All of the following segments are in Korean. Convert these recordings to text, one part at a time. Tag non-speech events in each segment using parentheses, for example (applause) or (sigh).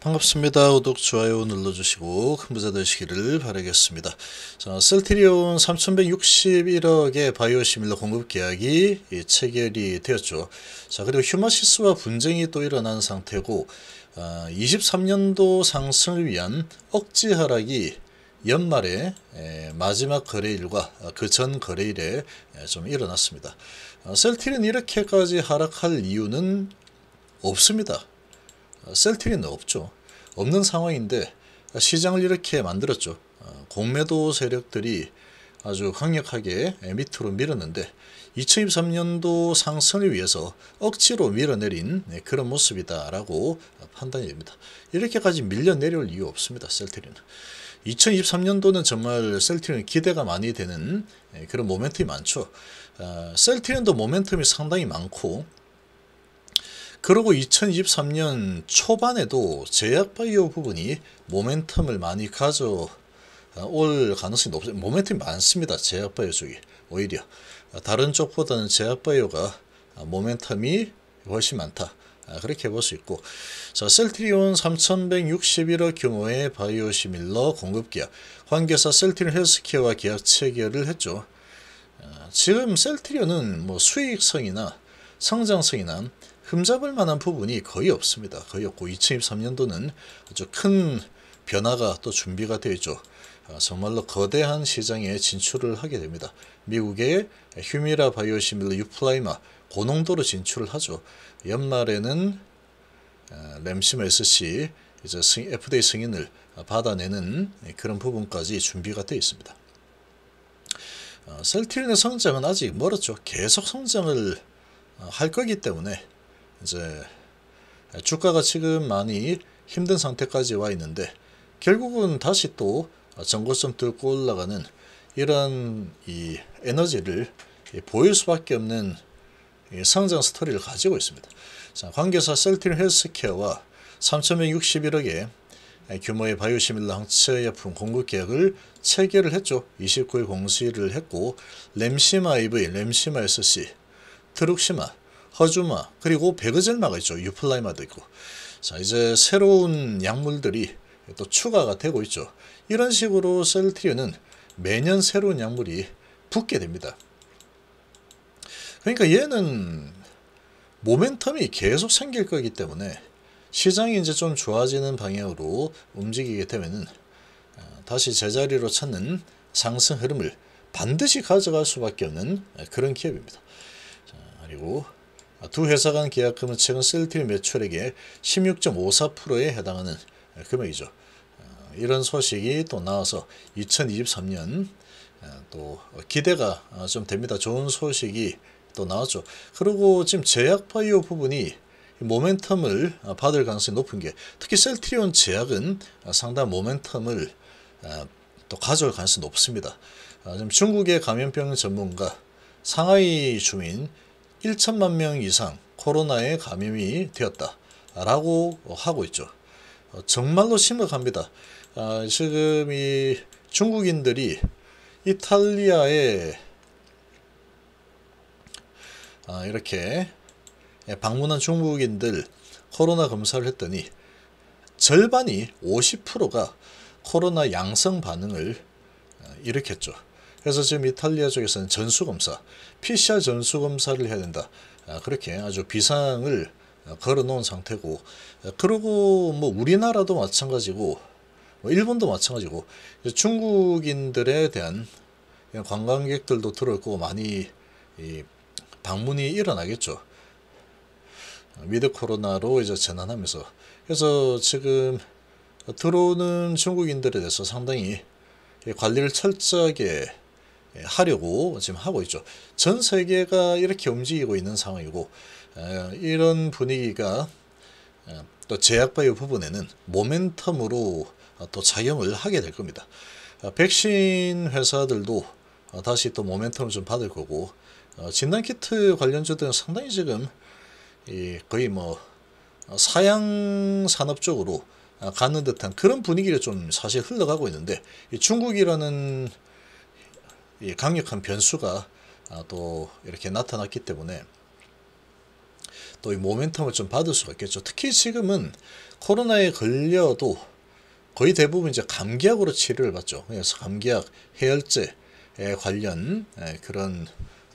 반갑습니다. 구독, 좋아요 눌러주시고 큰 부자 되시기를 바라겠습니다. 자, 셀트리온 3161억의 바이오 시밀러 공급 계약이 예, 체결이 되었죠. 자, 그리고 휴마시스와 분쟁이 또 일어난 상태고 23년도 아, 상승을 위한 억지 하락이 연말에 예, 마지막 거래일과 아, 그전 거래일에 예, 좀 일어났습니다. 아, 셀틸은 이렇게까지 하락할 이유는 없습니다. 어, 셀트리는 없죠. 없는 상황인데 시장을 이렇게 만들었죠. 어, 공매도 세력들이 아주 강력하게 밑으로 밀었는데 2023년도 상승을 위해서 억지로 밀어내린 네, 그런 모습이다라고 판단이 됩니다. 이렇게까지 밀려 내려올 이유 없습니다. 셀트리는. 2023년도는 정말 셀트리는 기대가 많이 되는 네, 그런 모멘텀이 많죠. 어, 셀트리온도 모멘텀이 상당히 많고 그리고 2023년 초반에도 제약바이오 부분이 모멘텀을 많이 가져올 아, 가능성이 높아 모멘텀이 많습니다. 제약바이오 쪽이 오히려 아, 다른 쪽보다는 제약바이오가 아, 모멘텀이 훨씬 많다. 그렇게 볼 수 있고 자 셀트리온 3161억 규모의 바이오시밀러 공급계약 관계사 셀트리온 헬스케어와 계약 체결을 했죠. 지금 셀트리온은 뭐 수익성이나 성장성이나 흠잡을 만한 부분이 거의 없습니다. 거의 없고 2023년도는 아주 큰 변화가 또 준비가 되죠 아, 정말로 거대한 시장에 진출을 하게 됩니다. 미국의 휴미라 바이오시밀러 유플라이마 고농도로 진출을 하죠. 연말에는 아, 램심 SC 이제 FDA 승인을 받아내는 그런 부분까지 준비가 되어 있습니다. 아, 셀트린의 성장은 아직 멀었죠. 계속 성장을 할 거기 때문에 이제 주가가 지금 많이 힘든 상태까지 와 있는데 결국은 다시 또 전고점 뚫고 올라가는 이런 이 에너지를 보일 수밖에 없는 성장 스토리를 가지고 있습니다. 자, 관계사 셀틴 헬스케어와 3,161억의 규모의 바이오시밀라 항체약품 공급 계약을 체결을 했죠. 29일 공시를 했고 램시마 IV, 램시마 SC, 트룩시마 허주마 그리고 베그젤마가 있죠. 유플라이마도 있고 자 이제 새로운 약물들이 또 추가가 되고 있죠. 이런 식으로 셀트리온은 매년 새로운 약물이 붙게 됩니다. 그러니까 얘는 모멘텀이 계속 생길 거기 때문에 시장이 이제 좀 좋아지는 방향으로 움직이게 되면은 어, 다시 제자리로 찾는 상승 흐름을 반드시 가져갈 수밖에 없는 그런 기업입니다. 그리고 두 회사 간 계약금은 최근 셀트리 매출액의 16.54%에 해당하는 금액이죠. 어, 이런 소식이 또 나와서 2023년 어, 또 기대가 어, 좀 됩니다. 좋은 소식이 또 나왔죠. 그리고 지금 제약바이오 부분이 모멘텀을 받을 가능성이 높은 게 특히 셀트리온 제약은 상당한 모멘텀을 또 가져올 가능성이 높습니다. 지금 중국의 감염병 전문가 상하이 주민 1천만 명 이상 코로나에 감염이 되었다. 라고 하고 있죠. 어, 정말로 심각합니다. 아, 지금 이 중국인들이 이탈리아에 아, 이렇게 방문한 중국인들 코로나 검사를 했더니 절반이 50%가 코로나 양성 반응을 아, 일으켰죠. 그래서 지금 이탈리아 쪽에서는 전수검사, PCR 전수검사를 해야 된다. 아, 그렇게 아주 비상을 아, 걸어놓은 상태고 아, 그리고 뭐 우리나라도 마찬가지고 뭐 일본도 마찬가지고 중국인들에 대한 관광객들도 들어올 고 많이 방문이 일어나겠죠. 위드 코로나로 이제 전환하면서 그래서 지금 들어오는 중국인들에 대해서 상당히 관리를 철저하게 예, 하려고 지금 하고 있죠. 전 세계가 이렇게 움직이고 있는 상황이고 어, 이런 분위기가 어, 또 제약바이오 부분에는 모멘텀으로 어, 또 작용을 하게 될 겁니다. 백신 회사들도 다시 또 모멘텀을 좀 받을 거고 진단키트 관련주들은 상당히 지금 거의 뭐 사양 산업 쪽으로 가는 듯한 그런 분위기를 좀 사실 흘러가고 있는데 중국이라는 강력한 변수가 아, 또 이렇게 나타났기 때문에 또 이 모멘텀을 좀 받을 수가 있겠죠. 특히 지금은 코로나에 걸려도 거의 대부분 이제 감기약으로 치료를 받죠. 그래서 감기약, 해열제에 관련 예, 그런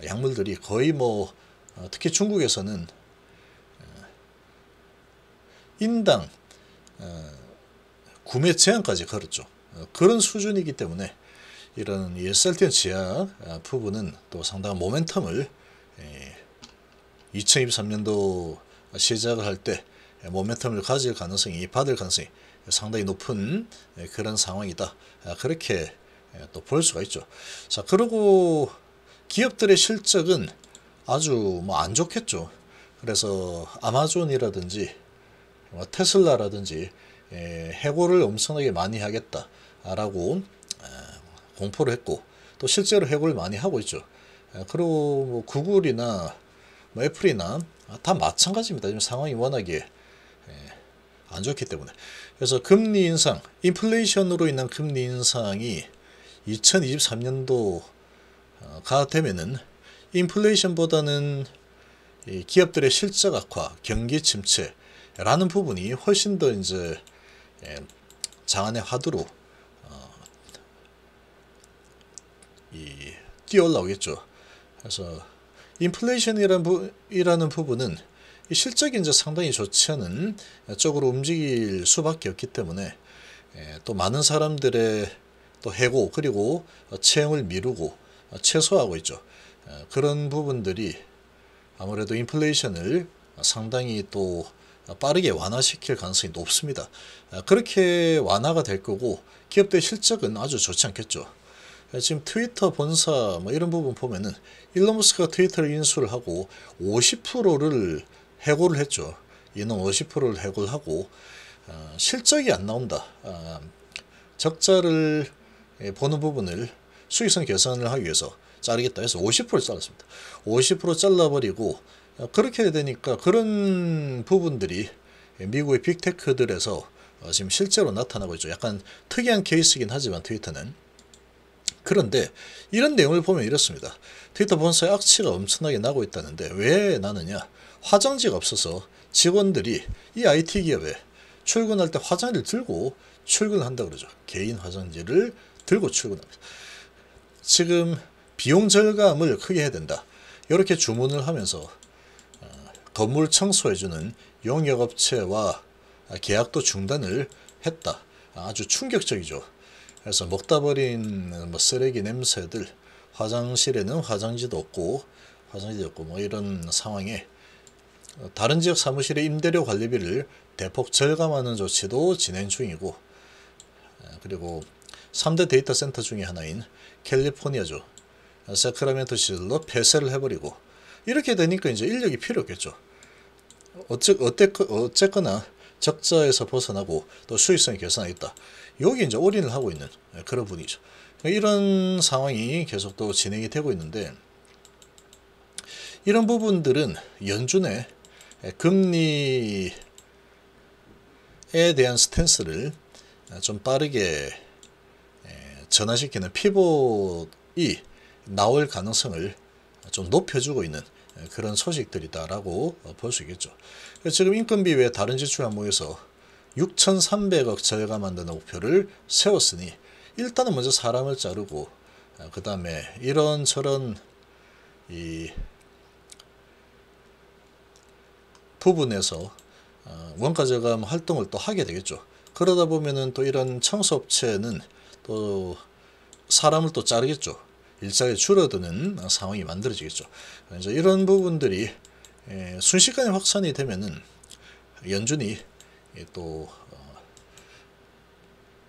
약물들이 거의 뭐 어, 특히 중국에서는 어, 인당 어, 구매 제한까지 걸었죠. 그런 수준이기 때문에 이런 셀티언 지하 아, 부분은 또 상당한 모멘텀을 2023년도 예, 시작을 할 때 모멘텀을 가질 가능성이 받을 가능성이 상당히 높은 예, 그런 상황이다. 아, 그렇게 예, 또볼 수가 있죠. 자 그리고 기업들의 실적은 아주 뭐 안 좋겠죠. 그래서 아마존이라든지 뭐 테슬라라든지 해고를 엄청나게 많이 하겠다라고 공포를 했고 또 실제로 해고를 많이 하고 있죠. 예, 그리고 뭐 구글이나 뭐 애플이나 다 마찬가지입니다. 지금 상황이 워낙에 예, 안 좋기 때문에 그래서 금리 인상, 인플레이션으로 인한 금리 인상이 2023년도가 어, 되면은 인플레이션보다는 기업들의 실적 악화, 경기 침체라는 부분이 훨씬 더 이제 예, 장안의 화두로 뛰어 올라오겠죠. 그래서 인플레이션이라는 부, 이라는 부분은 실적이 이제 상당히 좋지 않은 쪽으로 움직일 수밖에 없기 때문에 예, 또 많은 사람들의 또 해고 그리고 채용을 미루고 최소화하고 있죠. 예, 그런 부분들이 아무래도 인플레이션을 상당히 또 빠르게 완화시킬 가능성이 높습니다. 예, 그렇게 완화가 될 거고 기업들의 실적은 아주 좋지 않겠죠. 지금 트위터 본사 뭐 이런 부분 보면은 일론 머스크가 트위터를 인수를 하고 50%를 해고를 했죠. 이는 50%를 해고를 하고 어, 실적이 안 나온다. 어, 적자를 예, 보는 부분을 수익성 계산을 하기 위해서 자르겠다 해서 50% 잘랐습니다. 50% 잘라버리고 어, 그렇게 되니까 그런 부분들이 미국의 빅테크들에서 어, 지금 실제로 나타나고 있죠. 약간 특이한 케이스긴 하지만 트위터는 그런데 이런 내용을 보면 이렇습니다. 트위터 본사의 악취가 엄청나게 나고 있다는데 왜 나느냐? 화장지가 없어서 직원들이 이 IT 기업에 출근할 때 화장지를 들고 출근한다 그러죠. 개인 화장지를 들고 출근합니다. 지금 비용 절감을 크게 해야 된다. 이렇게 주문을 하면서 어, 건물 청소해주는 용역업체와 계약도 중단을 했다. 아주 충격적이죠. 그래서 먹다 버린 뭐 쓰레기 냄새들 화장실에는 화장지도 없고 화장지도 없고 뭐 이런 상황에 다른 지역 사무실의 임대료 관리비를 대폭 절감하는 조치도 진행 중이고 그리고 3대 데이터 센터 중의 하나인 캘리포니아주 세크라멘토 시설로 폐쇄를 해버리고 이렇게 되니까 이제 인력이 필요 없겠죠. 어쨌, 어쨌거나 적자에서 벗어나고 또 수익성이 개선하겠다. 여기 이제 올인을 하고 있는 예, 그런 분이죠. 그러니까 이런 상황이 계속 또 진행이 되고 있는데 이런 부분들은 연준의 예, 금리에 대한 스탠스를 예, 좀 빠르게 전환시키는 피봇이 나올 가능성을 좀 높여주고 있는 예, 그런 소식들이다라고 어, 볼수 있겠죠. 지금 인건비 외 다른 지출 항목에서 6,300억 절감한다는 목표를 세웠으니 일단은 먼저 사람을 자르고 어, 그 다음에 이런저런 이 부분에서 어, 원가 절감 활동을 또 하게 되겠죠. 그러다 보면은 또 이런 청소업체는 또 사람을 또 자르겠죠. 일자리가 줄어드는 상황이 만들어지겠죠. 이제 이런 부분들이 순식간에 확산이 되면은 연준이 또 어,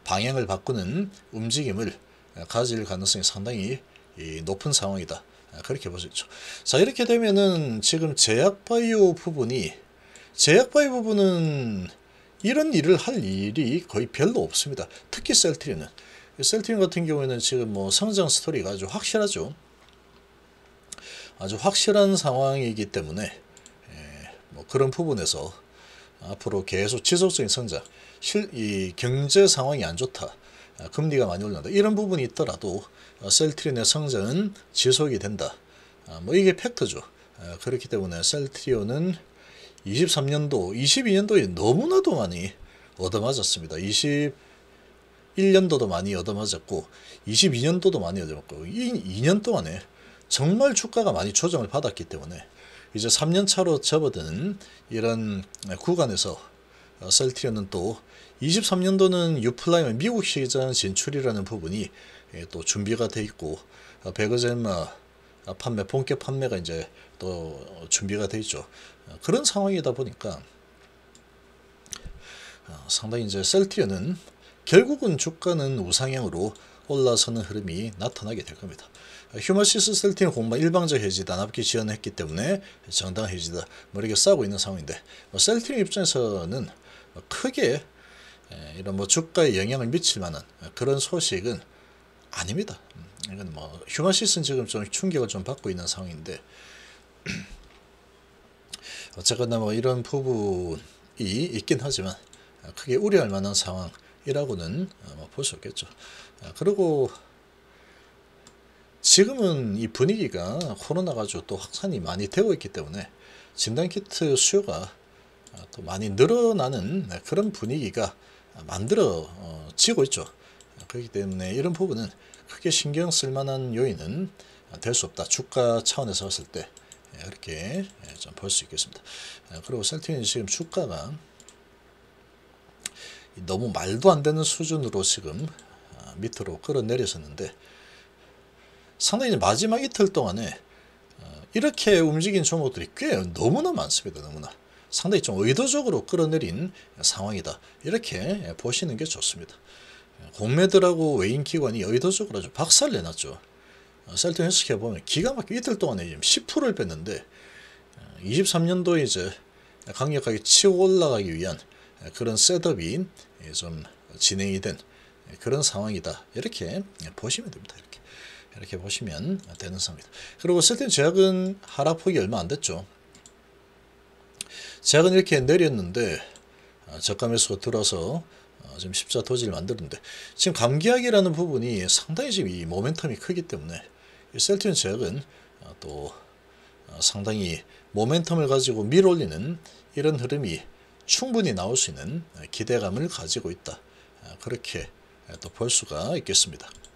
방향을 바꾸는 움직임을 가질 가능성이 상당히 높은 상황이다. 그렇게 볼 수 있죠. 자 이렇게 되면은 지금 제약바이오 부분이 제약바이오 부분은 이런 일을 할 일이 거의 별로 없습니다. 특히 셀트리는 그 셀트윈 같은 경우에는 지금 뭐 성장 스토리가 아주 확실하죠. 아주 확실한 상황이기 때문에 예, 뭐 그런 부분에서 앞으로 계속 지속적인 성장, 실, 이 경제 상황이 안 좋다, 아, 금리가 많이 올라다 이런 부분이 있더라도 아, 셀트리온의 성장은 지속이 된다. 아, 뭐 이게 팩트죠. 그렇기 때문에 셀트리온은 23년도, 22년도에 너무나도 많이 얻어맞았습니다. 20 1년도도 많이 얻어맞았고 22년도도 많이 얻어맞고 2년 동안에 정말 주가가 많이 조정을 받았기 때문에 이제 3년 차로 접어드는 이런 구간에서 어, 셀트리온은 또 23년도는 유플라임 미국 시장 진출이라는 부분이 예, 또 준비가 돼 있고 베그젠마 어, 아, 판매 본격 판매가 이제 또 준비가 돼 있죠. 어, 그런 상황이다 보니까 상당히 이제 셀트리온은 결국은 주가는 우상향으로 올라서는 흐름이 나타나게 될 겁니다. 휴머시스 셀틴 공방 일방적 해지다 나쁘 지원했기 때문에 정당 해지다 뭐 이렇게 싸우고 있는 상황인데 뭐 셀틴 입장에서는 뭐 크게 이런 뭐 주가에 영향을 미칠 만한 그런 소식은 아닙니다. 음, 이건 뭐 휴머시스는 지금 좀 충격을 좀 받고 있는 상황인데 (clears throat) 어쨌거나 뭐 이런 부분이 있긴 하지만 크게 우려할 만한 상황 이라고는 아마 볼수 없겠죠. 아, 그리고 지금은 이 분위기가 코로나 가또 확산이 많이 되고 있기 때문에 진단키트 수요가 아, 또 많이 늘어나는 그런 분위기가 만들어지고 있죠. 그렇기 때문에 이런 부분은 크게 신경 쓸 만한 요인은 될 수 없다. 주가 차원에서 봤을 때 이렇게 예, 예, 볼수 있겠습니다. 아, 그리고 셀트리 지금 주가가 너무 말도 안 되는 수준으로 지금 어, 밑으로 끌어내렸었는데 상당히 마지막 이틀 동안에 어, 이렇게 움직인 종목들이 꽤 너무나 많습니다. 너무나 상당히 좀 의도적으로 끌어내린 상황이다. 이렇게 보시는 게 좋습니다. 공매들하고 외인기관이 의도적으로 아주 박살 내놨죠. 어, 셀트 헬스케 보면 기가 막히게 이틀 동안에 10%를 뺐는데 23년도 이제 강력하게 치고 올라가기 위한 그런 셋업이 예, 좀 진행이 된 예, 그런 상황이다. 이렇게 보시면 됩니다. 이렇게. 이렇게 보시면 되는 상황이다. 그리고 쓸텐 제약은 하락폭이 얼마 안 됐죠. 제약은 이렇게 내렸는데 아, 저가 매수가 들어서 어, 지금 십자 도지를 만드는데 지금 감기약이라는 부분이 상당히 지금 이 모멘텀이 크기 때문에 셀트 제약은 어, 또 어, 상당히 모멘텀을 가지고 밀어올리는 이런 흐름이 충분히 나올 수 있는 기대감을 가지고 있다. 아, 그렇게 또 볼 수가 있겠습니다.